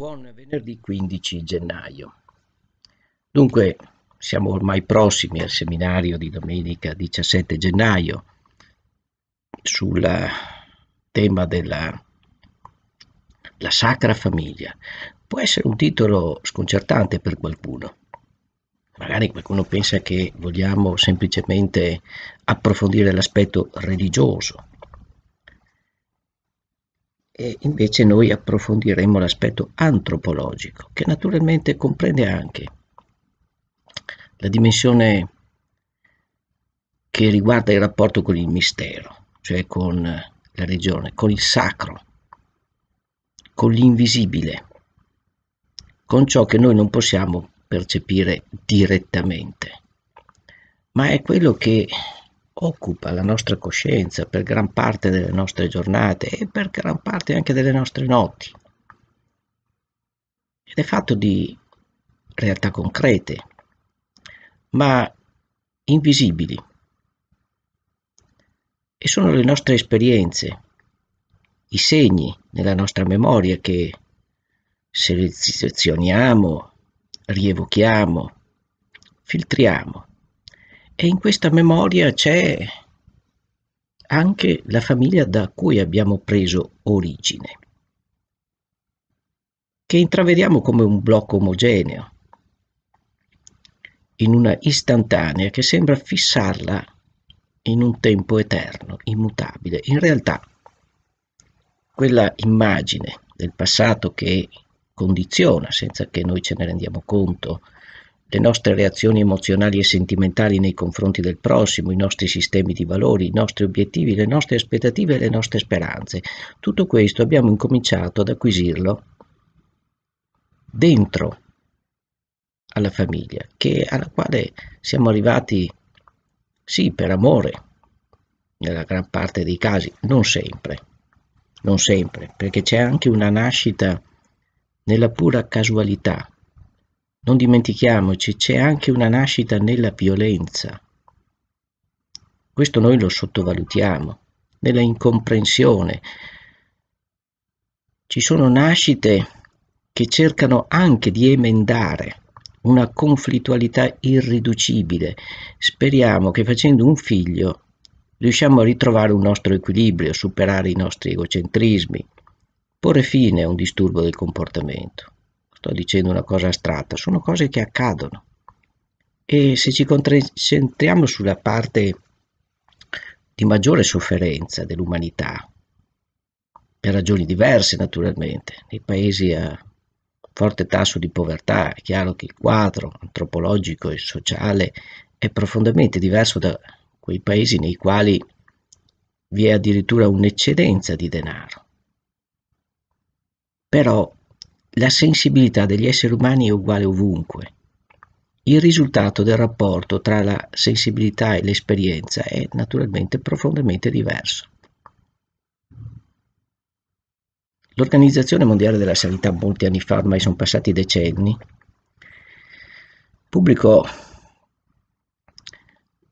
Buon venerdì 15 gennaio. Dunque, siamo ormai prossimi al seminario di domenica 17 gennaio sul tema della sacra famiglia. Può essere un titolo sconcertante per qualcuno. Magari qualcuno pensa che vogliamo semplicemente approfondire l'aspetto religioso e invece noi approfondiremo l'aspetto antropologico, che naturalmente comprende anche la dimensione che riguarda il rapporto con il mistero, cioè con la regione, con il sacro, con l'invisibile, con ciò che noi non possiamo percepire direttamente, ma è quello che occupa la nostra coscienza per gran parte delle nostre giornate e per gran parte anche delle nostre notti. Ed è fatto di realtà concrete, ma invisibili. E sono le nostre esperienze, i segni nella nostra memoria che selezioniamo, rievochiamo, filtriamo e in questa memoria c'è anche la famiglia da cui abbiamo preso origine, che intravediamo come un blocco omogeneo, in una istantanea che sembra fissarla in un tempo eterno, immutabile. In realtà quella immagine del passato che condiziona, senza che noi ce ne rendiamo conto, le nostre reazioni emozionali e sentimentali nei confronti del prossimo, i nostri sistemi di valori, i nostri obiettivi, le nostre aspettative e le nostre speranze. Tutto questo abbiamo incominciato ad acquisirlo dentro alla famiglia, che, alla quale siamo arrivati, sì, per amore, nella gran parte dei casi, non sempre, non sempre, perché c'è anche una nascita nella pura casualità non dimentichiamoci, c'è anche una nascita nella violenza. Questo noi lo sottovalutiamo, nella incomprensione. Ci sono nascite che cercano anche di emendare una conflittualità irriducibile. Speriamo che facendo un figlio riusciamo a ritrovare un nostro equilibrio, superare i nostri egocentrismi, porre fine a un disturbo del comportamento sto dicendo una cosa astratta, sono cose che accadono. E se ci concentriamo sulla parte di maggiore sofferenza dell'umanità, per ragioni diverse naturalmente, nei paesi a forte tasso di povertà, è chiaro che il quadro antropologico e sociale è profondamente diverso da quei paesi nei quali vi è addirittura un'eccedenza di denaro. Però la sensibilità degli esseri umani è uguale ovunque. Il risultato del rapporto tra la sensibilità e l'esperienza è naturalmente profondamente diverso. L'Organizzazione Mondiale della Sanità molti anni fa, ormai sono passati decenni, pubblicò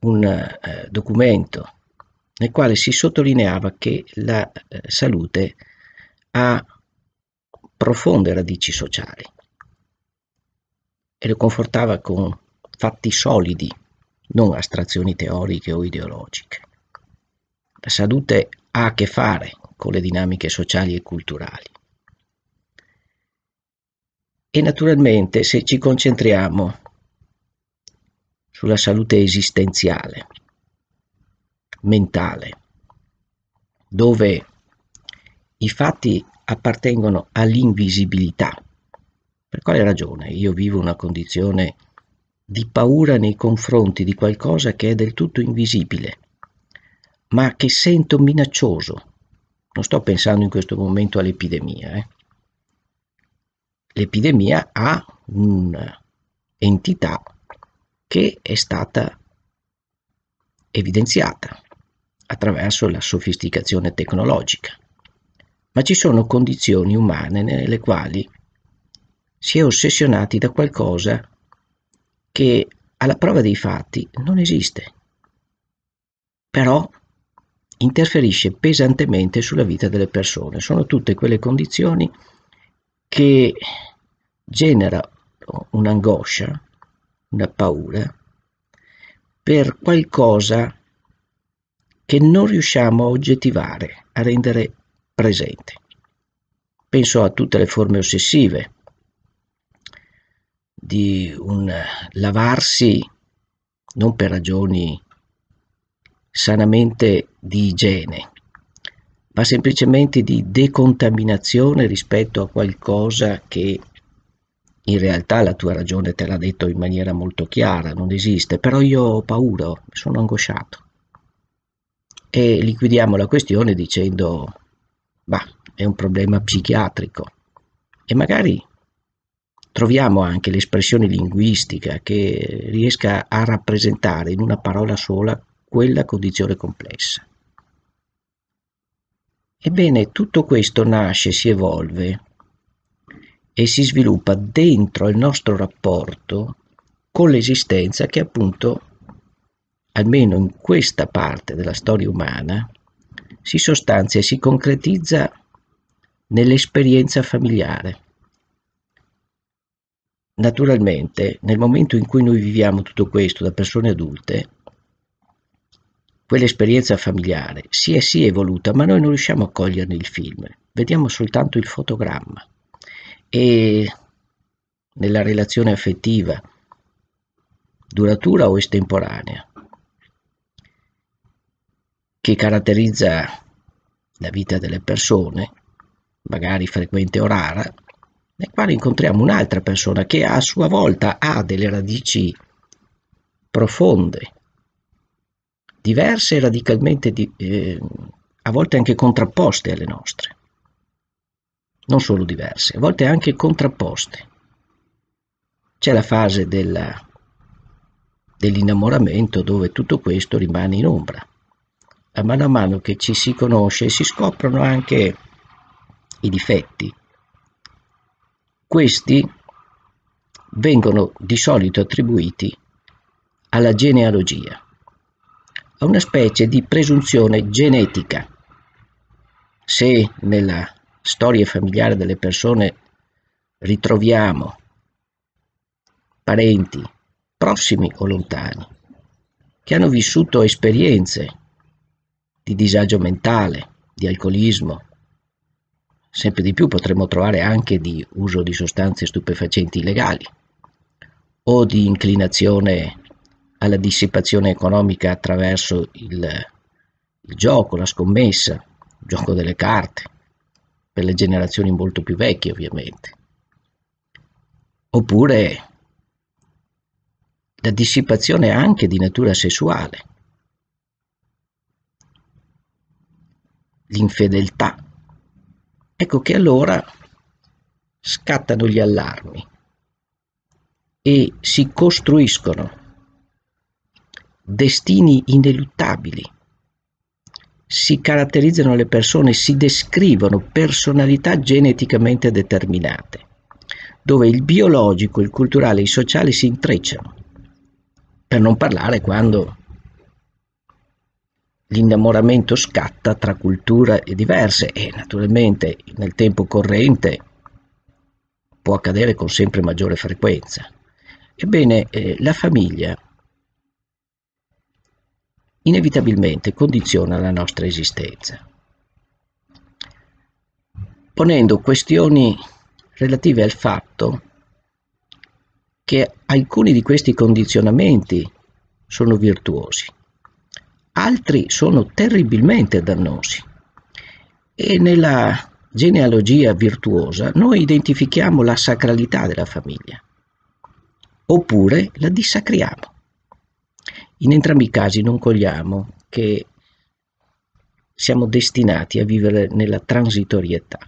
un eh, documento nel quale si sottolineava che la eh, salute ha profonde radici sociali e lo confortava con fatti solidi, non astrazioni teoriche o ideologiche. La salute ha a che fare con le dinamiche sociali e culturali. E naturalmente se ci concentriamo sulla salute esistenziale, mentale, dove i fatti appartengono all'invisibilità. Per quale ragione io vivo una condizione di paura nei confronti di qualcosa che è del tutto invisibile, ma che sento minaccioso? Non sto pensando in questo momento all'epidemia. Eh? L'epidemia ha un'entità che è stata evidenziata attraverso la sofisticazione tecnologica ma ci sono condizioni umane nelle quali si è ossessionati da qualcosa che alla prova dei fatti non esiste, però interferisce pesantemente sulla vita delle persone. Sono tutte quelle condizioni che genera un'angoscia, una paura per qualcosa che non riusciamo a oggettivare, a rendere presente. Penso a tutte le forme ossessive, di un lavarsi non per ragioni sanamente di igiene, ma semplicemente di decontaminazione rispetto a qualcosa che in realtà la tua ragione te l'ha detto in maniera molto chiara, non esiste, però io ho paura, sono angosciato. E liquidiamo la questione dicendo bah, è un problema psichiatrico. E magari troviamo anche l'espressione linguistica che riesca a rappresentare in una parola sola quella condizione complessa. Ebbene, tutto questo nasce, si evolve e si sviluppa dentro il nostro rapporto con l'esistenza che appunto, almeno in questa parte della storia umana, si sostanzia e si concretizza nell'esperienza familiare. Naturalmente, nel momento in cui noi viviamo tutto questo da persone adulte, quell'esperienza familiare si è sì evoluta, ma noi non riusciamo a coglierne il film, vediamo soltanto il fotogramma. E nella relazione affettiva, duratura o estemporanea, che caratterizza la vita delle persone, magari frequente o rara, nel quale incontriamo un'altra persona che a sua volta ha delle radici profonde, diverse e radicalmente, di, eh, a volte anche contrapposte alle nostre. Non solo diverse, a volte anche contrapposte. C'è la fase della, dell'innamoramento dove tutto questo rimane in ombra a mano a mano che ci si conosce si scoprono anche i difetti. Questi vengono di solito attribuiti alla genealogia, a una specie di presunzione genetica. Se nella storia familiare delle persone ritroviamo parenti prossimi o lontani che hanno vissuto esperienze di disagio mentale, di alcolismo. Sempre di più potremmo trovare anche di uso di sostanze stupefacenti illegali o di inclinazione alla dissipazione economica attraverso il, il gioco, la scommessa, il gioco delle carte, per le generazioni molto più vecchie ovviamente. Oppure la dissipazione anche di natura sessuale l'infedeltà. Ecco che allora scattano gli allarmi e si costruiscono destini ineluttabili. Si caratterizzano le persone, si descrivono personalità geneticamente determinate, dove il biologico, il culturale, il sociale si intrecciano. Per non parlare quando l'innamoramento scatta tra culture diverse e naturalmente nel tempo corrente può accadere con sempre maggiore frequenza. Ebbene, eh, la famiglia inevitabilmente condiziona la nostra esistenza, ponendo questioni relative al fatto che alcuni di questi condizionamenti sono virtuosi altri sono terribilmente dannosi. E nella genealogia virtuosa noi identifichiamo la sacralità della famiglia, oppure la dissacriamo. In entrambi i casi non cogliamo che siamo destinati a vivere nella transitorietà,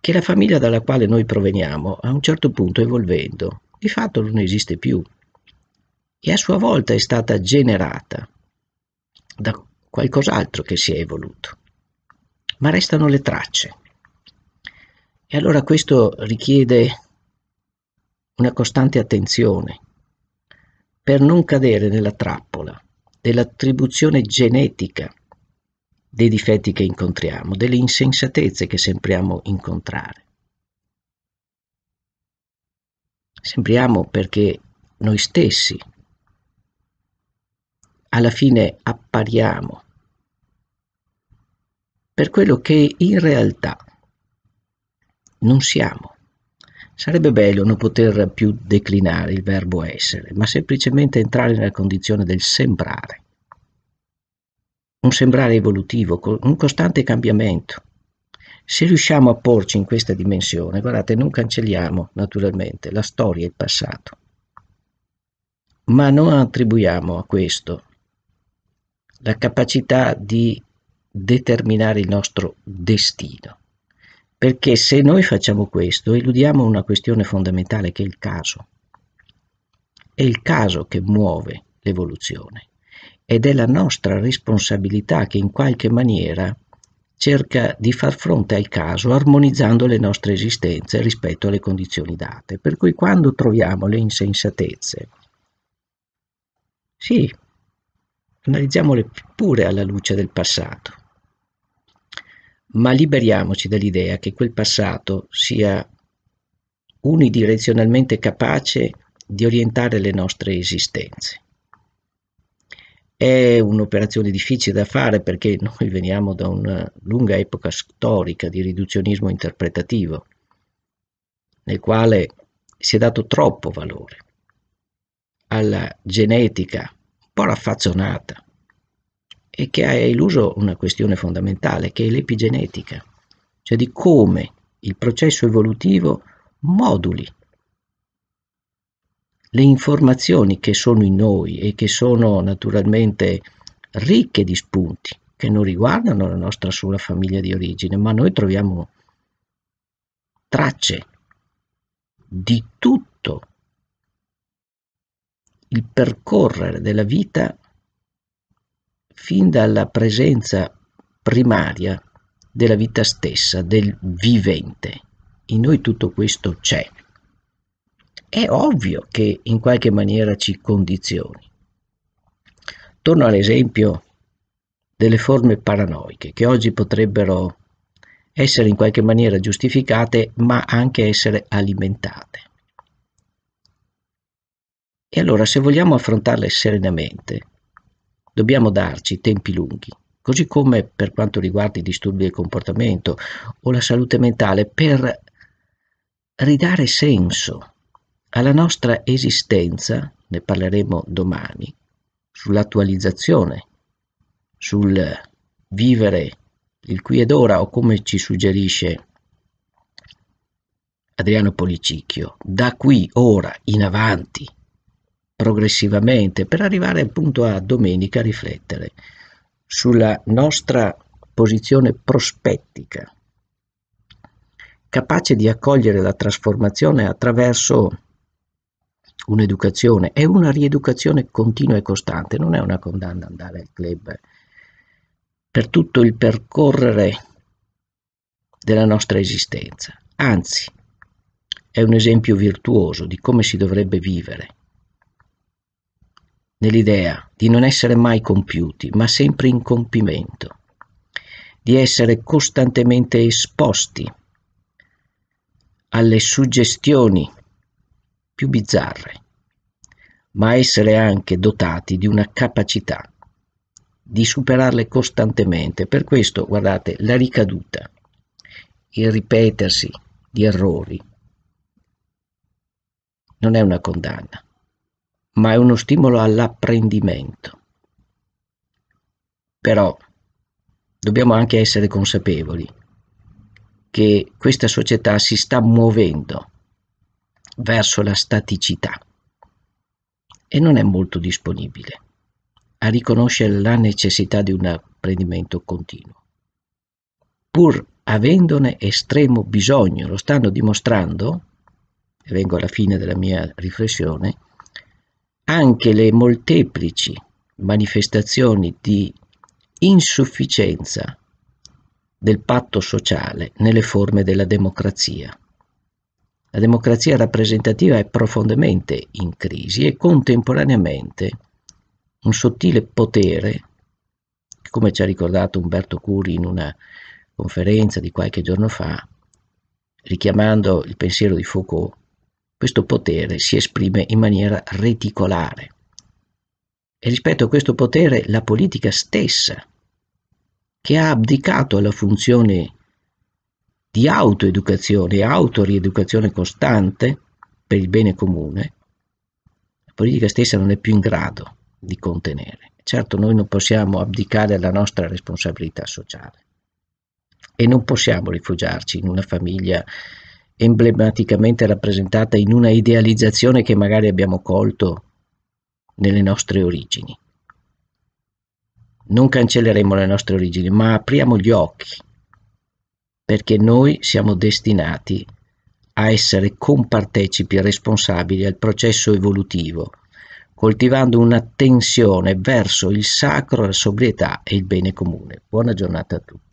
che la famiglia dalla quale noi proveniamo a un certo punto evolvendo, di fatto non esiste più e a sua volta è stata generata da qualcos'altro che si è evoluto. Ma restano le tracce. E allora questo richiede una costante attenzione per non cadere nella trappola dell'attribuzione genetica dei difetti che incontriamo, delle insensatezze che sembriamo incontrare. Sembriamo perché noi stessi alla fine appariamo per quello che in realtà non siamo. Sarebbe bello non poter più declinare il verbo essere, ma semplicemente entrare nella condizione del sembrare. Un sembrare evolutivo, un costante cambiamento. Se riusciamo a porci in questa dimensione, guardate, non cancelliamo naturalmente la storia e il passato, ma non attribuiamo a questo la capacità di determinare il nostro destino. Perché se noi facciamo questo, eludiamo una questione fondamentale che è il caso. È il caso che muove l'evoluzione ed è la nostra responsabilità che in qualche maniera cerca di far fronte al caso armonizzando le nostre esistenze rispetto alle condizioni date. Per cui quando troviamo le insensatezze, sì, analizziamole pure alla luce del passato, ma liberiamoci dall'idea che quel passato sia unidirezionalmente capace di orientare le nostre esistenze. È un'operazione difficile da fare perché noi veniamo da una lunga epoca storica di riduzionismo interpretativo, nel quale si è dato troppo valore alla genetica po' raffazzonata e che ha illuso una questione fondamentale che è l'epigenetica, cioè di come il processo evolutivo moduli le informazioni che sono in noi e che sono naturalmente ricche di spunti che non riguardano la nostra sola famiglia di origine, ma noi troviamo tracce di tutto il percorrere della vita fin dalla presenza primaria della vita stessa, del vivente. In noi tutto questo c'è. È ovvio che in qualche maniera ci condizioni. Torno all'esempio delle forme paranoiche che oggi potrebbero essere in qualche maniera giustificate ma anche essere alimentate. E allora se vogliamo affrontarle serenamente, dobbiamo darci tempi lunghi, così come per quanto riguarda i disturbi del comportamento o la salute mentale, per ridare senso alla nostra esistenza, ne parleremo domani, sull'attualizzazione, sul vivere il qui ed ora o come ci suggerisce Adriano Policicchio, da qui ora in avanti progressivamente per arrivare appunto a domenica a riflettere sulla nostra posizione prospettica, capace di accogliere la trasformazione attraverso un'educazione, e una rieducazione continua e costante, non è una condanna andare al club. Per tutto il percorrere della nostra esistenza, anzi è un esempio virtuoso di come si dovrebbe vivere nell'idea di non essere mai compiuti, ma sempre in compimento, di essere costantemente esposti alle suggestioni più bizzarre, ma essere anche dotati di una capacità di superarle costantemente. Per questo, guardate, la ricaduta, il ripetersi di errori, non è una condanna, ma è uno stimolo all'apprendimento. Però dobbiamo anche essere consapevoli che questa società si sta muovendo verso la staticità e non è molto disponibile a riconoscere la necessità di un apprendimento continuo. Pur avendone estremo bisogno, lo stanno dimostrando, e vengo alla fine della mia riflessione, anche le molteplici manifestazioni di insufficienza del patto sociale nelle forme della democrazia. La democrazia rappresentativa è profondamente in crisi e contemporaneamente un sottile potere, come ci ha ricordato Umberto Curi in una conferenza di qualche giorno fa, richiamando il pensiero di Foucault, questo potere si esprime in maniera reticolare. E rispetto a questo potere la politica stessa, che ha abdicato alla funzione di autoeducazione e autorieducazione costante per il bene comune, la politica stessa non è più in grado di contenere. Certo, noi non possiamo abdicare alla nostra responsabilità sociale e non possiamo rifugiarci in una famiglia emblematicamente rappresentata in una idealizzazione che magari abbiamo colto nelle nostre origini. Non cancelleremo le nostre origini, ma apriamo gli occhi, perché noi siamo destinati a essere compartecipi e responsabili al processo evolutivo, coltivando un'attenzione verso il sacro, la sobrietà e il bene comune. Buona giornata a tutti.